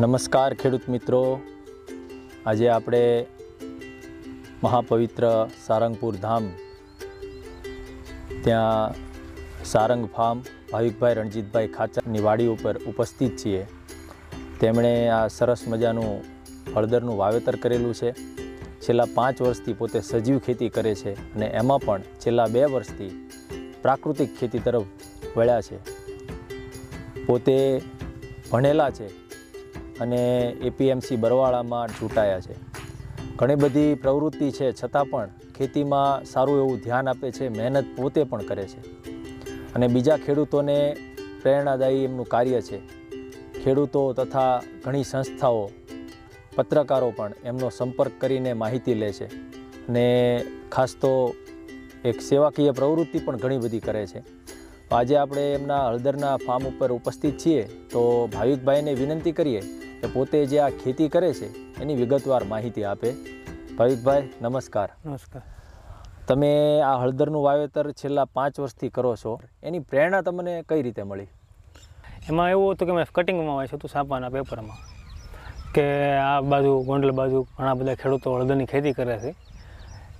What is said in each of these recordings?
નમસ્કાર ખેડૂત મિત્રો આજે આપણે મહાપવિત્ર સારંગપુર ધામ ત્યાં સારંગ ફાર્મ ભાવિકભાઈ રણજીતભાઈ ખાચરની વાડી ઉપર ઉપસ્થિત છીએ તેમણે આ સરસ મજાનું હળદરનું વાવેતર કરેલું છે છેલ્લા પાંચ વર્ષથી પોતે સજીવ ખેતી કરે છે અને એમાં પણ છેલ્લા બે વર્ષથી પ્રાકૃતિક ખેતી તરફ વળ્યા છે પોતે ભણેલા છે અને એપીએમસી બરવાળામાં ચૂંટાયા છે ઘણી બધી પ્રવૃત્તિ છે છતાં પણ ખેતીમાં સારું એવું ધ્યાન આપે છે મહેનત પોતે પણ કરે છે અને બીજા ખેડૂતોને પ્રેરણાદાયી એમનું કાર્ય છે ખેડૂતો તથા ઘણી સંસ્થાઓ પત્રકારો પણ એમનો સંપર્ક કરીને માહિતી લે છે ને ખાસ તો એક સેવાકીય પ્રવૃત્તિ પણ ઘણી બધી કરે છે આજે આપણે એમના હળદરના ફાર્મ ઉપર ઉપસ્થિત છીએ તો ભાવિકભાઈને વિનંતી કરીએ કે પોતે જે આ ખેતી કરે છે એની વિગતવાર માહિતી આપે ભાવિકભાઈ નમસ્કાર નમસ્કાર તમે આ હળદરનું વાવેતર છેલ્લા પાંચ વર્ષથી કરો છો એની પ્રેરણા તમને કઈ રીતે મળી એમાં એવું હતું કે મેં કટિંગમાં વાંચ્યું તું સાપાના પેપરમાં કે આ બાજુ ગોંડલ બાજુ ઘણા બધા ખેડૂતો હળદરની ખેતી કરે છે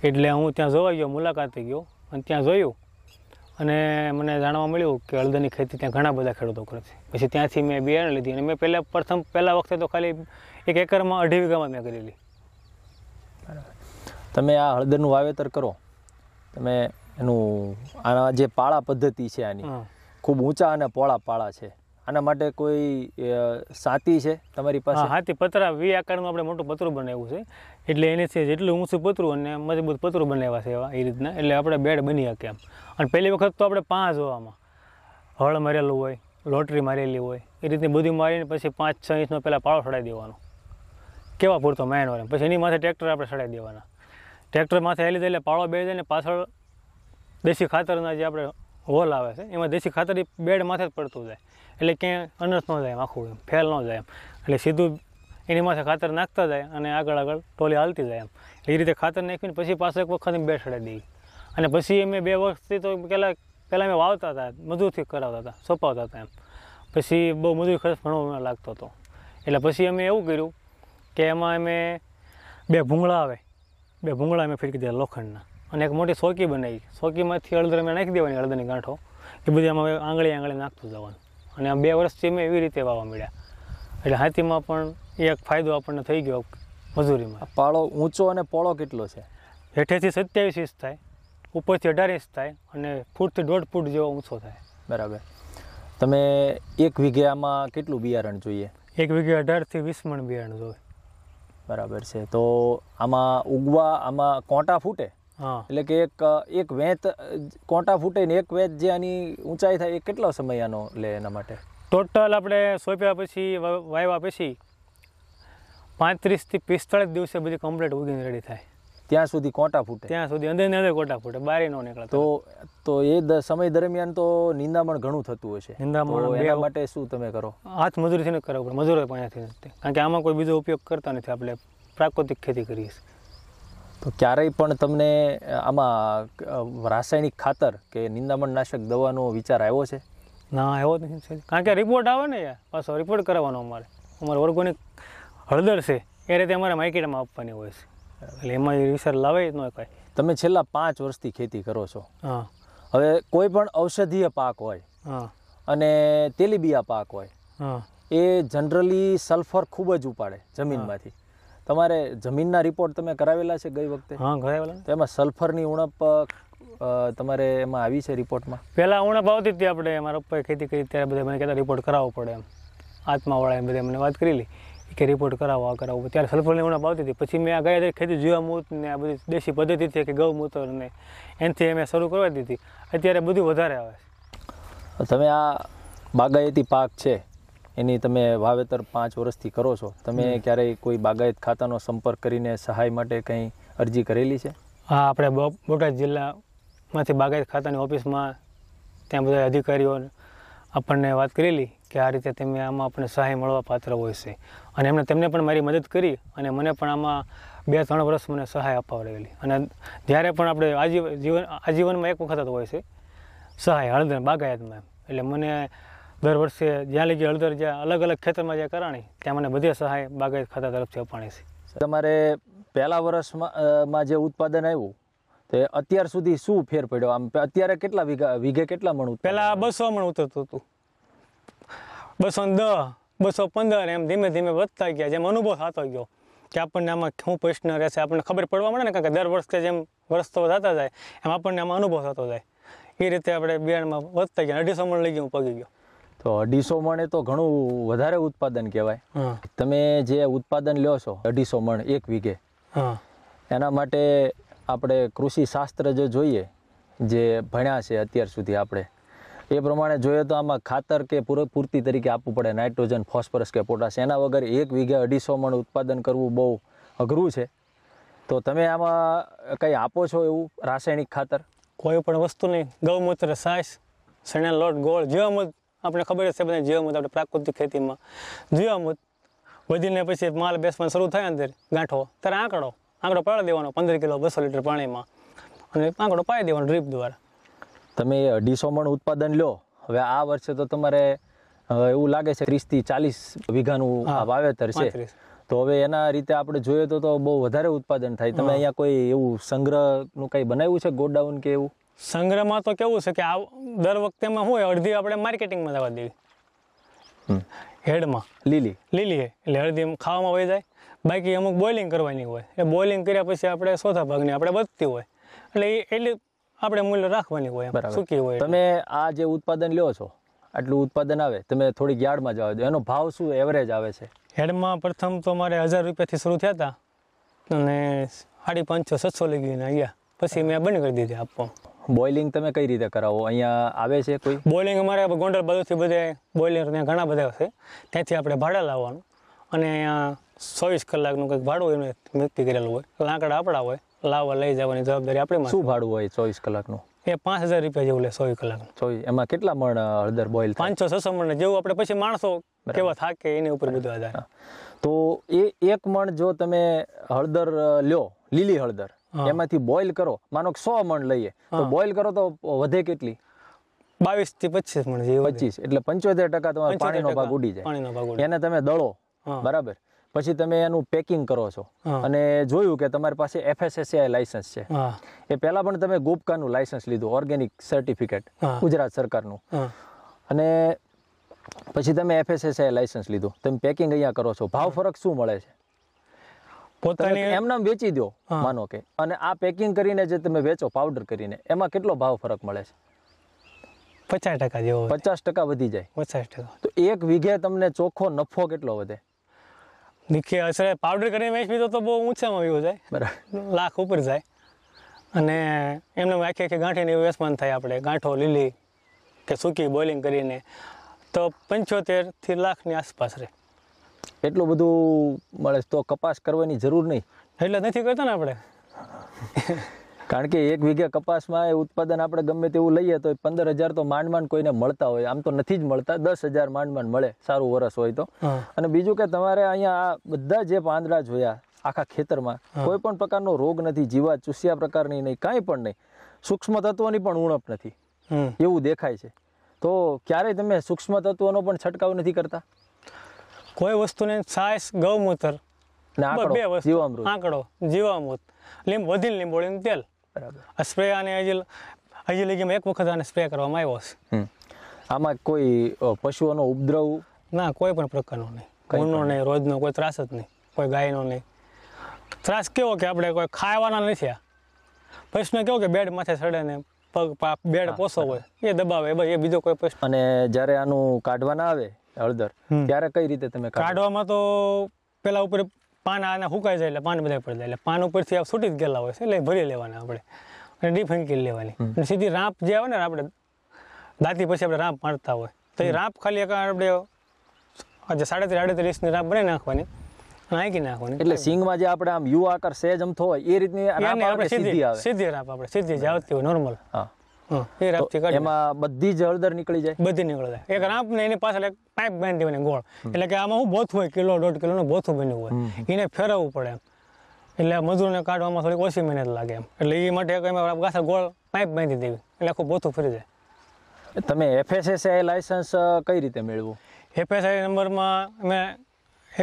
એટલે હું ત્યાં જોવા ગયો મુલાકાતે ગયો અને ત્યાં જોયું અને મને જાણવા મળ્યું કે હળદરની ખેતી ત્યાં ઘણા બધા ખેડૂતો કરે છે પછી ત્યાંથી મેં બિયારણ લીધી અને મેં પહેલાં પ્રથમ પહેલાં વખતે તો ખાલી એક એકરમાં અઢી વીઘામાં મેં કરેલી તમે આ હળદરનું વાવેતર કરો તમે એનું આના જે પાળા પદ્ધતિ છે આની ખૂબ ઊંચા અને પોળા પાળા છે આના માટે કોઈ સાતી છે તમારી પાસે હાથી પતરા વી આકારનું આપણે મોટું પતરું બનાવ્યું છે એટલે એનેથી જેટલું ઊંચું પતરું અને મજબૂત પતરું બનાવ્યા છે એવા એ રીતના એટલે આપણે બેડ બની શકીએ એમ અને પહેલી વખત તો આપણે પાંચ જોવામાં હળ મારેલું હોય લોટરી મારેલી હોય એ રીતની બધું મારીને પછી પાંચ છ ઇંચનો પહેલાં પાળો સડાવી દેવાનો કેવા પૂરતો મેન હોય પછી એની માથે ટ્રેક્ટર આપણે સડાવી દેવાના ટ્રેક્ટર માથે હેલી લીધે એટલે પાળો બે જાય ને પાછળ દેશી ખાતરના જે આપણે હોલ આવે છે એમાં દેશી ખાતર એ બેડ માથે જ પડતું જાય એટલે ક્યાંય અનર્થ ન જાય એમ આખું ફેલ ન જાય એમ એટલે સીધું એની માથે ખાતર નાખતા જાય અને આગળ આગળ ટોલી હાલતી જાય એમ એ રીતે ખાતર નાખીને પછી પાછળ એક વખત બેડ છડાવી દઈએ અને પછી અમે બે વર્ષથી તો પહેલાં પહેલાં અમે વાવતા હતા મજૂરથી કરાવતા હતા સોંપાવતા હતા એમ પછી બહુ મજૂર ખર્ચ ઘણો લાગતો હતો એટલે પછી અમે એવું કર્યું કે એમાં અમે બે ભૂંગળા આવે બે ભૂંગળા અમે ફેરકી દીધા લોખંડના અને એક મોટી સોકી બનાવી સોકીમાંથી હળદર મેં નાખી દેવાની હળદરની ગાંઠો કે બધી આમાં આંગળી આંગળી નાખતું જવાનું અને આ બે વર્ષથી મેં એવી રીતે વાવા મળ્યા એટલે હાથીમાં પણ એક ફાયદો આપણને થઈ ગયો મજૂરીમાં પાળો ઊંચો અને પોળો કેટલો છે હેઠેથી સત્યાવીસ ઇંચ થાય ઉપરથી અઢાર ઇંચ થાય અને ફૂટથી દોઢ ફૂટ જેવો ઊંચો થાય બરાબર તમે એક વીઘામાં કેટલું બિયારણ જોઈએ એક વીઘે અઢારથી વીસ મણ બિયારણ જોઈએ બરાબર છે તો આમાં ઉગવા આમાં કોંટા ફૂટે એટલે કે એક એક વેંત કોંટા ફૂટે ને એક વેંત જે આની ઊંચાઈ થાય એ કેટલો સમય આનો લે એના માટે ટોટલ આપણે સોંપ્યા પછી વાવ્યા પછી પાંત્રીસથી પિસ્તાળીસ દિવસે બધી કમ્પ્લીટ ઉગીને રેડી થાય ત્યાં સુધી કોટા ફૂટે ત્યાં સુધી અંદર ને અંદર કોટા ફૂટે બારે નો નીકળે તો તો એ સમય દરમિયાન તો નિંદામણ ઘણું થતું હોય છે નિંદામણ એના માટે શું તમે કરો હાથ મજૂરીથી ન કરવું પડે મજૂરો પણ પાસેથી કારણ કે આમાં કોઈ બીજો ઉપયોગ કરતા નથી આપણે પ્રાકૃતિક ખેતી કરીએ છીએ તો ક્યારેય પણ તમને આમાં રાસાયણિક ખાતર કે નિંદામણનાશક દવાનો વિચાર આવ્યો છે ના આવ્યો નથી કારણ કે રિપોર્ટ આવે ને યાર પાછો રિપોર્ટ કરવાનો અમારે અમારે ઓર્ગોનિક હળદર છે એ રીતે અમારે માર્કેટમાં આપવાની હોય છે એટલે એમાં વિસર લાવે જ ન કાંઈ તમે છેલ્લા પાંચ વર્ષથી ખેતી કરો છો હા હવે કોઈ પણ ઔષધીય પાક હોય હા અને તેલીબિયા પાક હોય હા એ જનરલી સલ્ફર ખૂબ જ ઉપાડે જમીનમાંથી તમારે જમીનના રિપોર્ટ તમે કરાવેલા છે ગઈ વખતે હા કરાવેલા તો એમાં સલ્ફરની ઉણપ તમારે એમાં આવી છે રિપોર્ટમાં પહેલાં ઉણપ આવતી હતી આપણે મારા પપ્પાએ ખેતી કરી ત્યારે બધા મને કહેતા રિપોર્ટ કરાવવો પડે એમ આત્માવાળા એમ બધા મને વાત કરી કરેલી કે રિપોર્ટ કરાવો આ કરાવો ત્યારે સલ્ફરની ઉણપ આવતી હતી પછી મેં આ ગયા ત્યારે ખેતી જીવામૂત ને આ બધી દેશી પદ્ધતિ છે કે ગૌમૂત્ર ને એનથી મેં શરૂ કરવા દીધી અત્યારે બધું વધારે આવે છે તમે આ બાગાયતી પાક છે એની તમે વાવેતર પાંચ વર્ષથી કરો છો તમે ક્યારેય કોઈ બાગાયત ખાતાનો સંપર્ક કરીને સહાય માટે કંઈ અરજી કરેલી છે હા આપણે બોટાદ જિલ્લામાંથી બાગાયત ખાતાની ઓફિસમાં ત્યાં બધા અધિકારીઓ આપણને વાત કરેલી કે આ રીતે તમે આમાં આપણને સહાય મળવા પાત્ર હોય છે અને એમણે તેમને પણ મારી મદદ કરી અને મને પણ આમાં બે ત્રણ વર્ષ મને સહાય અપાવડેલી અને જ્યારે પણ આપણે જીવન આજીવનમાં એક વખત હોય છે સહાય હળદર બાગાયતમાં એટલે મને દર વર્ષે જ્યાં લગી હળદર જ્યાં અલગ અલગ ખેતરમાં જ્યાં કરાણી ત્યાં મને બધી સહાય બાગાયત ખાતા તરફથી અપાણી છે તમારે પહેલા વર્ષમાં જે ઉત્પાદન આવ્યું તે અત્યાર સુધી શું ફેર પડ્યો આમ અત્યારે કેટલા વીઘા વીઘે કેટલા મણ પહેલાં બસો મણ ઉતરતું હતું બસો દસ બસો પંદર એમ ધીમે ધીમે વધતા ગયા જેમ અનુભવ થતો ગયો કે આપણને આમાં શું પ્રશ્ન રહેશે આપણને ખબર પડવા મળે ને કારણ કે દર વર્ષે જેમ વરસતો થતા જાય એમ આપણને આમાં અનુભવ થતો જાય એ રીતે આપણે બિયારણમાં વધતા ગયા અઢીસો મણ લઈ ગયું પગી ગયો તો અઢીસો મણ એ તો ઘણું વધારે ઉત્પાદન કહેવાય તમે જે ઉત્પાદન લ્યો છો અઢીસો મણ એક વીઘે એના માટે આપણે કૃષિ શાસ્ત્ર જે જોઈએ જે ભણ્યા છે અત્યાર સુધી આપણે એ પ્રમાણે જોઈએ તો આમાં ખાતર કે પૂરતી તરીકે આપવું પડે નાઇટ્રોજન ફોસ્ફરસ કે પોટાશ એના વગર એક વીઘે અઢીસો મણ ઉત્પાદન કરવું બહુ અઘરું છે તો તમે આમાં કંઈ આપો છો એવું રાસાયણિક ખાતર કોઈ પણ વસ્તુની ગૌમૂત્ર સાસ સણા લોટ ગોળ જેવા આપણે ખબર જ છે બધા જીવામૃત આપણે પ્રાકૃતિક ખેતીમાં જીવામૃત વધીને પછી માલ બેસવાનું શરૂ થાય અંદર ગાંઠો ત્યારે આંકડો આંકડો પાડી દેવાનો પંદર કિલો બસો લીટર પાણીમાં અને આંકડો પાડી દેવાનો ડ્રીપ દ્વારા તમે અઢીસો મણ ઉત્પાદન લો હવે આ વર્ષે તો તમારે એવું લાગે છે ત્રીસથી ચાલીસ વીઘાનું વાવેતર છે તો હવે એના રીતે આપણે જોઈએ તો તો બહુ વધારે ઉત્પાદન થાય તમે અહીંયા કોઈ એવું સંગ્રહનું કંઈ બનાવ્યું છે ગોડાઉન કે એવું સંગ્રહમાં તો કેવું છે કે આ દર વખતે એમાં શું અડધી આપણે માર્કેટિંગમાં જવા દેવી હેડમાં લીલી લીલી એટલે અડધી ખાવામાં વહી જાય બાકી અમુક બોઇલિંગ કરવાની હોય એ બોઇલિંગ કર્યા પછી આપણે ચોથા ભાગની આપણે વધતી હોય એટલે એ એટલી આપણે મૂલ્ય રાખવાની હોય સૂકી હોય તમે આ જે ઉત્પાદન લ્યો છો આટલું ઉત્પાદન આવે તમે થોડીક યાર્ડમાં જવા દો એનો ભાવ શું એવરેજ આવે છે હેડમાં પ્રથમ તો મારે હજાર રૂપિયાથી શરૂ થયા હતા અને સાડી પાંચસો સત્સો લગીને ગયા પછી મેં બંધ કરી દીધી આપવાનું બોઇલિંગ તમે કઈ રીતે કરાવો અહીંયા આવે છે કોઈ બોઇલિંગ અમારે ગોંડલ બાજુથી બધે બોઇલર ત્યાં ઘણા બધા છે ત્યાંથી આપણે ભાડા લાવવાનું અને અહીંયા ચોવીસ કલાકનું કંઈક ભાડું એને નક્કી કરેલું હોય લાકડા આપણા હોય લાવવા લઈ જવાની જવાબદારી આપણે શું ભાડું હોય ચોવીસ કલાકનું એ પાંચ હજાર રૂપિયા જેવું લે ચોવીસ કલાક ચોવીસ એમાં કેટલા મણ હળદર બોઇલ પાંચસો છસો મણ જેવું આપણે પછી માણસો કેવા થાકે એની ઉપર બધું આધાર તો એ એક મણ જો તમે હળદર લ્યો લીલી હળદર એમાંથી બોઇલ કરો માનો કે સો મણ લઈએ તો બોઇલ કરો તો વધે કેટલી બાવીસ થી પચીસ મણ પચીસ એટલે પંચોતેર ટકા તમારો પાણીનો ભાગ ઉડી જાય એને તમે દળો બરાબર પછી તમે એનું પેકિંગ કરો છો અને જોયું કે તમારી પાસે એફએસએસઆઈ લાયસન્સ છે એ પહેલા પણ તમે ગુપકાનું લાયસન્સ લીધું ઓર્ગેનિક સર્ટિફિકેટ ગુજરાત સરકારનું અને પછી તમે એફએસએસઆઈ લાયસન્સ લીધું તમે પેકિંગ અહીંયા કરો છો ભાવ ફરક શું મળે છે પોતાની એમને વેચી દો માનો કે અને આ પેકિંગ કરીને જે તમે વેચો પાવડર કરીને એમાં કેટલો ભાવ ફરક મળે છે પચાસ ટકા જેવો પચાસ ટકા વધી જાય પચાસ ટકા તો એક વીઘે તમને ચોખ્ખો નફો કેટલો વધે નીચે અસરે પાવડર કરીને વેચવી તો બહુ ઊંચામાં વ્યૂ જાય બરાબર લાખ ઉપર જાય અને એમને આખી આખી ગાંઠીની વેસમાન થાય આપણે ગાંઠો લીલી કે સૂકી બોલિંગ કરીને તો પંચોતેરથી લાખની આસપાસ રહે એટલું બધું મળે તો કપાસ કરવાની જરૂર નહીં એટલે નથી કરતા ને આપણે કારણ કે એક વીઘા કપાસમાં એ ઉત્પાદન આપણે ગમે તેવું લઈએ તો પંદર હજાર તો માંડ માંડ કોઈને મળતા હોય આમ તો નથી જ મળતા દસ હજાર માંડ માંડ મળે સારું વરસ હોય તો અને બીજું કે તમારે અહીંયા બધા જે પાંદડા જોયા આખા ખેતરમાં કોઈ પણ પ્રકારનો રોગ નથી જીવા ચૂસ્યા પ્રકારની નહીં કાંઈ પણ નહીં સૂક્ષ્મ તત્વોની પણ ઉણપ નથી એવું દેખાય છે તો ક્યારેય તમે સૂક્ષ્મ તત્વોનો પણ છંટકાવ નથી કરતા કોઈ વસ્તુને છાશ ગૌમૂત્ર બે વસ્તુ આંકડો જીવામૃત લીંબ વધીને લીંબોળીનું તેલ બરાબર સ્પ્રે અને હજી હજી લગી એક વખત આને સ્પ્રે કરવામાં આવ્યો છે આમાં કોઈ પશુઓનો ઉપદ્રવ ના કોઈ પણ પ્રકારનો નહીં કોઈનો નહીં રોજનો કોઈ ત્રાસ જ નહીં કોઈ ગાયનો નહીં ત્રાસ કેવો કે આપણે કોઈ ખાવાના નથી આ પ્રશ્ન કેવો કે બેડ માથે સડે ને પગ બેડ પોસો હોય એ દબાવે એ બીજો કોઈ પ્રશ્ન અને જ્યારે આનું કાઢવાના આવે હળદર ત્યારે કઈ રીતે તમે કાઢવામાં તો પેલા ઉપર પાન આના સુકાઈ જાય એટલે પાન બધા પડી જાય એટલે પાન ઉપરથી આ છૂટી જ ગયેલા હોય છે એટલે ભરી લેવાના આપણે અને ડીફેંગ લેવાની અને સીધી રાંપ જે આવે ને આપણે દાંતી પછી આપણે રાંપ મારતા હોય તો એ રાંપ ખાલી આપણે આજે સાડત્રીસ ની રાંપ બનાવી નાખવાની નાખી નાખવાની એટલે સિંગમાં જે આપણે આમ યુ આકાર સેજ અમથો હોય એ રીતની સીધી આવે સીધી રાપ આપણે સીધી જ આવતી હોય નોર્મલ એમાં બધી જ હળદર નીકળી જાય બધી નીકળી જાય એક રાપ ને એની પાછળ એક પાઇપ બાંધી દેવાની ગોળ એટલે કે આમાં હું બોથું હોય કિલો દોઢ કિલો કિલોનું બોથું બન્યું હોય એને ફેરવવું પડે એટલે મજૂરને કાઢવામાં થોડીક ઓછી મહેનત લાગે એમ એટલે એ માટે એમાં પાછળ ગોળ પાઇપ બાંધી દેવી એટલે આખું બોથું ફરી જાય તમે એફએસએસઆઈ લાયસન્સ કઈ રીતે મેળવું એફએસઆઈ નંબરમાં મેં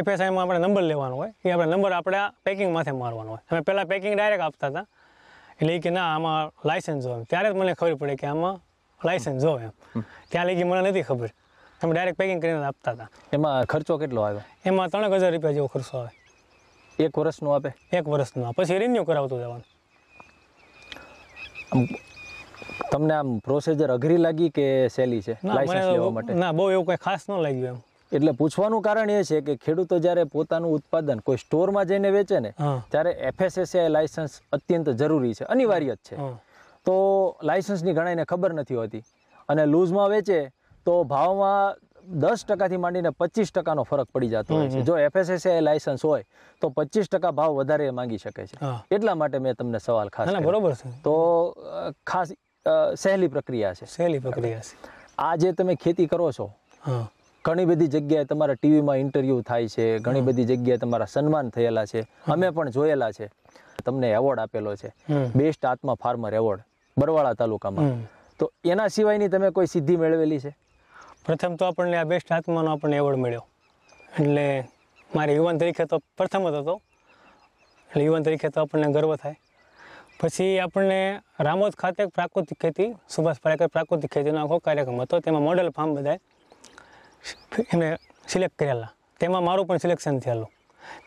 એફએસઆઈમાં આપણે નંબર લેવાનો હોય એ આપણે નંબર આપણે પેકિંગ માથે મારવાનો હોય અમે પહેલાં પેકિંગ ડાયરેક્ટ આપતા હતા એટલે કે ના આમાં લાયસન્સ હોય ત્યારે જ મને ખબર પડે કે આમાં લાયસન્સ હોય એમ ત્યાં લગી મને નથી ખબર તમે ડાયરેક્ટ પેકિંગ કરીને આપતા હતા એમાં ખર્ચો કેટલો આવે એમાં ત્રણ હજાર રૂપિયા જેવો ખર્ચો આવે એક વર્ષનો આપે એક વર્ષનો પછી રિન્યુ કરાવતું જવાનું તમને આમ પ્રોસેજર અઘરી લાગી કે સહેલી છે લાયસન્સ લેવા ના બહુ એવું કંઈ ખાસ ન લાગ્યું એમ એટલે પૂછવાનું કારણ એ છે કે ખેડૂતો જ્યારે પોતાનું ઉત્પાદન કોઈ સ્ટોરમાં જઈને વેચે ને ત્યારે એફએસએસઆઈ લાયસન્સ અત્યંત જરૂરી છે અનિવાર્ય જ છે તો લાયસન્સની ઘણાઈને ખબર નથી હોતી અને લૂઝમાં વેચે તો ભાવમાં દસ ટકાથી માંડીને પચીસ ટકાનો ફરક પડી જતો હોય છે જો એફએસએસઆઈ લાયસન્સ હોય તો પચીસ ટકા ભાવ વધારે માંગી શકે છે એટલા માટે મેં તમને સવાલ ખાસ બરોબર છે તો ખાસ સહેલી પ્રક્રિયા છે સહેલી પ્રક્રિયા છે આ જે તમે ખેતી કરો છો ઘણી બધી જગ્યાએ તમારા ટીવીમાં ઇન્ટરવ્યૂ થાય છે ઘણી બધી જગ્યાએ તમારા સન્માન થયેલા છે અમે પણ જોયેલા છે તમને એવોર્ડ આપેલો છે બેસ્ટ આત્મા ફાર્મર એવોર્ડ બરવાળા તાલુકામાં તો એના સિવાયની તમે કોઈ સિદ્ધિ મેળવેલી છે પ્રથમ તો આપણને આ બેસ્ટ આત્માનો આપણને એવોર્ડ મળ્યો એટલે મારે યુવાન તરીકે તો પ્રથમ જ હતો એટલે યુવાન તરીકે તો આપણને ગર્વ થાય પછી આપણને રામોદ ખાતે પ્રાકૃતિક ખેતી સુભાષ પારેકર પ્રાકૃતિક ખેતીનો આખો કાર્યક્રમ હતો તેમાં મોડલ ફાર્મ બધાય એને સિલેક્ટ કરેલા તેમાં મારું પણ સિલેક્શન થયેલું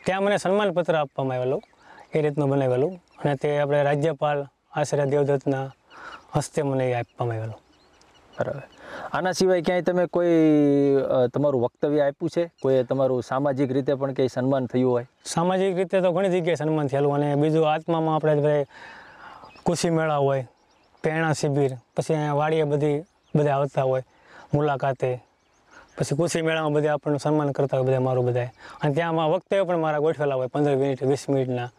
ત્યાં મને સન્માનપત્ર આપવામાં આવેલું એ રીતનું બનાવેલું અને તે આપણે રાજ્યપાલ આશરે દેવદત્તના હસ્તે મને આપવામાં આવેલું બરાબર આના સિવાય ક્યાંય તમે કોઈ તમારું વક્તવ્ય આપ્યું છે કોઈ તમારું સામાજિક રીતે પણ કંઈ સન્માન થયું હોય સામાજિક રીતે તો ઘણી જગ્યાએ સન્માન થયેલું અને બીજું આત્મામાં આપણે કુશી મેળા હોય પ્રેરણા શિબિર પછી અહીંયા વાડીએ બધી બધા આવતા હોય મુલાકાતે પછી કુશી મેળામાં બધા આપણને સન્માન કરતા હોય બધા મારું બધા અને ત્યાં અમારા વખતે પણ મારા ગોઠવેલા હોય પંદર મિનિટ વીસ મિનિટના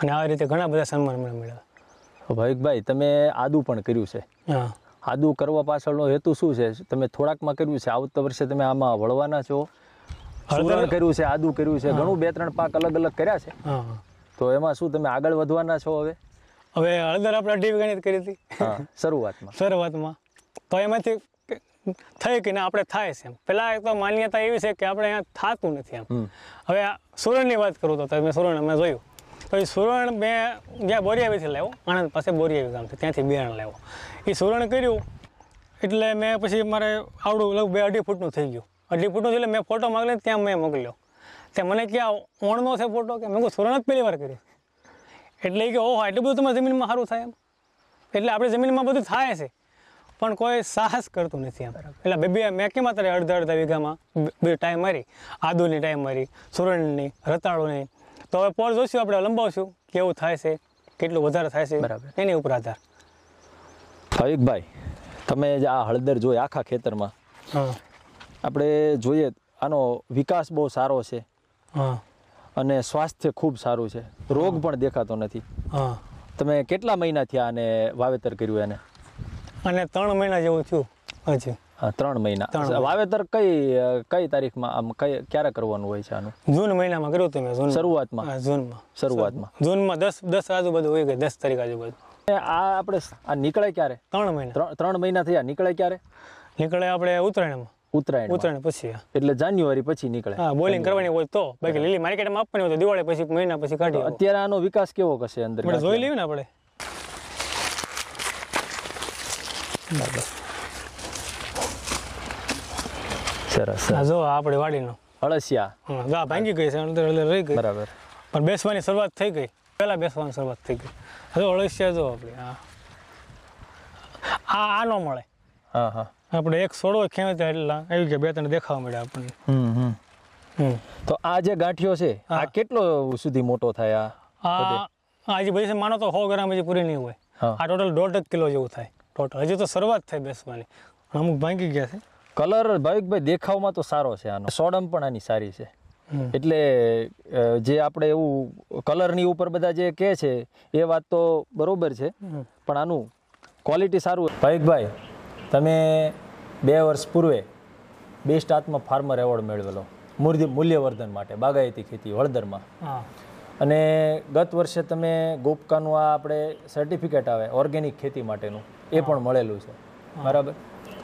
અને આવી રીતે ઘણા બધા સન્માન મને મળ્યા ભાવિકભાઈ તમે આદુ પણ કર્યું છે હા આદુ કરવા પાછળનો હેતુ શું છે તમે થોડાકમાં કર્યું છે આવતા વર્ષે તમે આમાં વળવાના છો હળદર કર્યું છે આદુ કર્યું છે ઘણું બે ત્રણ પાક અલગ અલગ કર્યા છે તો એમાં શું તમે આગળ વધવાના છો હવે હવે હળદર આપણે અઢી વીઘાની કરી હતી શરૂઆતમાં શરૂઆતમાં તો એમાંથી થઈ કે ના આપણે થાય છે એમ પહેલાં એક તો માન્યતા એવી છે કે આપણે અહીંયા થતું નથી એમ હવે આ સુરણની વાત કરું તો તમે સુરણ અમે જોયું તો એ સુરણ મેં જ્યાં બોરિયાવીથી લાવ્યો આણંદ પાસે બોરિયાવી ગામથી ત્યાંથી બિયારણ લાવ્યો એ સુરણ કર્યું એટલે મેં પછી મારે આવડું લગભગ બે અઢી ફૂટનું થઈ ગયું અઢી ફૂટનું એટલે મેં ફોટો માગલે ત્યાં મેં મોકલ્યો ત્યાં મને ક્યાં ઓણનો છે ફોટો કે મેં સુરણ જ પહેલી વાર કર્યું એટલે કે ઓહો એટલું બધું તમારે જમીનમાં સારું થાય એમ એટલે આપણે જમીનમાં બધું થાય છે પણ કોઈ સાહસ કરતું નથી એમ એટલે બેબી મેં કેમ અત્યારે અડધા અડધા વીઘામાં બે ટાઈમ મારી આદુની ટાઈમ મારી સુરણની રતાળુની તો હવે પોળ જોઈશું આપણે લંબાવશું કેવું થાય છે કેટલું વધારે થાય છે બરાબર એની ઉપર આધાર ભાવિકભાઈ તમે જે આ હળદર જોઈ આખા ખેતરમાં આપણે જોઈએ આનો વિકાસ બહુ સારો છે હા અને સ્વાસ્થ્ય ખૂબ સારું છે રોગ પણ દેખાતો નથી તમે કેટલા મહિના થયા અને વાવેતર કર્યું એને અને ત્રણ મહિના જેવું થયું હજી ત્રણ મહિના વાવેતર કઈ કઈ તારીખમાં આમ કઈ ક્યારે કરવાનું હોય છે આનું જૂન મહિનામાં કર્યું હતું મેં જૂન શરૂઆતમાં જૂનમાં શરૂઆતમાં જૂનમાં દસ દસ આજુબાજુ હોય ગઈ દસ તારીખ આજુબાજુ આ આપણે આ નીકળે ક્યારે ત્રણ મહિના ત્રણ મહિના થયા નીકળે ક્યારે નીકળે આપણે ઉત્તરાયણમાં ઉત્તરાયણ ઉત્તરાયણ પછી એટલે જાન્યુઆરી પછી નીકળે હા બોલિંગ કરવાની હોય તો બાકી લીલી માર્કેટમાં આપવાની હોય તો દિવાળી પછી મહિના પછી કાઢી અત્યારે આનો વિકાસ કેવો કરશે અંદર જોઈ લઈએ ને આપણે બરાબર સરસ જો આપણે વાડીનો અળસિયા ગા ભાંગી ગઈ છે બરાબર પણ બેસવાની શરૂઆત થઈ ગઈ પહેલા બેસવાની શરૂઆત થઈ ગઈ હજુ અળસિયા જો આપણે હા આ આ મળે હા હા આપણે એક સોળો ખેંચે એટલા આવી ગયા બે ત્રણ દેખાવા મળે આપણને હમ હમ તો આ જે ગાંઠિયો છે આ કેટલો સુધી મોટો થાય આ આ આજે ભાઈ માનો તો સો ગ્રામ પૂરી નહીં હોય આ ટોટલ દોઢ કિલો જેવું થાય ટોટલ હજી તો શરૂઆત થઈ બેસવાની અમુક ભાંગી ગયા છે કલર ભાવિકભાઈ દેખાવમાં તો સારો છે આનો સોડમ પણ આની સારી છે એટલે જે આપણે એવું કલરની ઉપર બધા જે કહે છે એ વાત તો બરાબર છે પણ આનું ક્વોલિટી સારું ભાવિકભાઈ તમે બે વર્ષ પૂર્વે બેસ્ટ આત્મ ફાર્મર એવોર્ડ મેળવેલો મૂર્તિ મૂલ્યવર્ધન માટે બાગાયતી ખેતી હળદરમાં અને ગત વર્ષે તમે ગોપકાનું આ આપણે સર્ટિફિકેટ આવે ઓર્ગેનિક ખેતી માટેનું એ પણ મળેલું છે બરાબર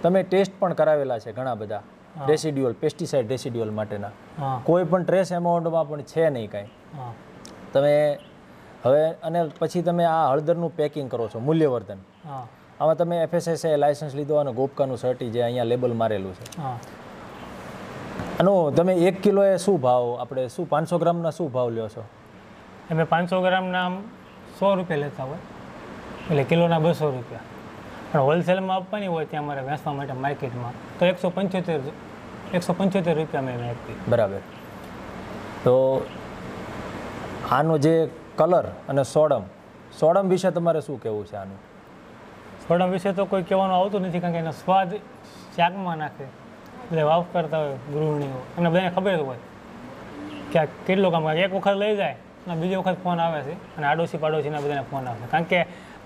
તમે ટેસ્ટ પણ કરાવેલા છે ઘણા બધા રેસિડ્યુઅલ પેસ્ટિસાઇડ રેસિડ્યુઅલ માટેના કોઈ પણ ટ્રેસ એમાઉન્ટમાં પણ છે નહીં કાંઈ તમે હવે અને પછી તમે આ હળદરનું પેકિંગ કરો છો મૂલ્યવર્ધન આમાં તમે એફએસએસએ લાયસન્સ લીધો અને ગોપકાનું સર્ટી જે અહીંયા લેબલ મારેલું છે આનો તમે એક કિલો એ શું ભાવ આપણે શું પાંચસો ગ્રામના શું ભાવ લ્યો છો અમે પાંચસો ગ્રામના આમ સો રૂપિયા લેતા હોય એટલે કિલોના બસો રૂપિયા પણ હોલસેલમાં આપવાની હોય ત્યાં અમારે વેચવા માટે માર્કેટમાં તો એકસો પંચોતેર એકસો પંચોતેર રૂપિયા મેં આપી બરાબર તો આનો જે કલર અને સોડમ સોડમ વિશે તમારે શું કહેવું છે આનું સોડમ વિશે તો કોઈ કહેવાનું આવતું નથી કારણ કે એનો સ્વાદ શાકમાં નાખે એટલે વાફ કરતા હોય ગૃહિણીઓ એમને બધાને ખબર હોય કે આ કેટલું કામ એક વખત લઈ જાય અને બીજી વખત ફોન આવે છે અને આડોશી પાડોશીના બધાને ફોન આવે છે કારણ કે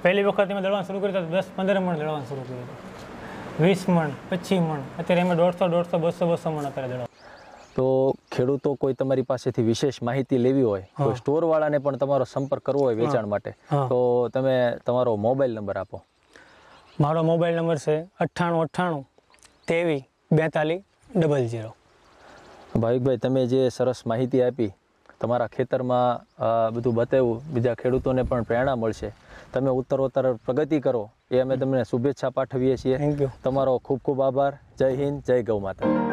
પહેલી વખત અમે દળવાનું શરૂ કર્યું દસ પંદર મણ દળવાનું શરૂ કર્યું હતું વીસ મણ પચીસ મણ અત્યારે અમે દોઢસો દોઢસો બસો બસો મણ અત્યારે દળવા તો ખેડૂતો કોઈ તમારી પાસેથી વિશેષ માહિતી લેવી હોય તો સ્ટોર વાળાને પણ તમારો સંપર્ક કરવો હોય વેચાણ માટે તો તમે તમારો મોબાઈલ નંબર આપો મારો મોબાઈલ નંબર છે અઠ્ઠાણું અઠ્ઠાણું તેવી બેતાલીસ ડબલ ઝીરો ભાવિકભાઈ તમે જે સરસ માહિતી આપી તમારા ખેતરમાં બધું બતાવ્યું બીજા ખેડૂતોને પણ પ્રેરણા મળશે તમે ઉત્તરોત્તર પ્રગતિ કરો એ અમે તમને શુભેચ્છા પાઠવીએ છીએ તમારો ખૂબ ખૂબ આભાર જય હિન્દ જય ગૌ માતા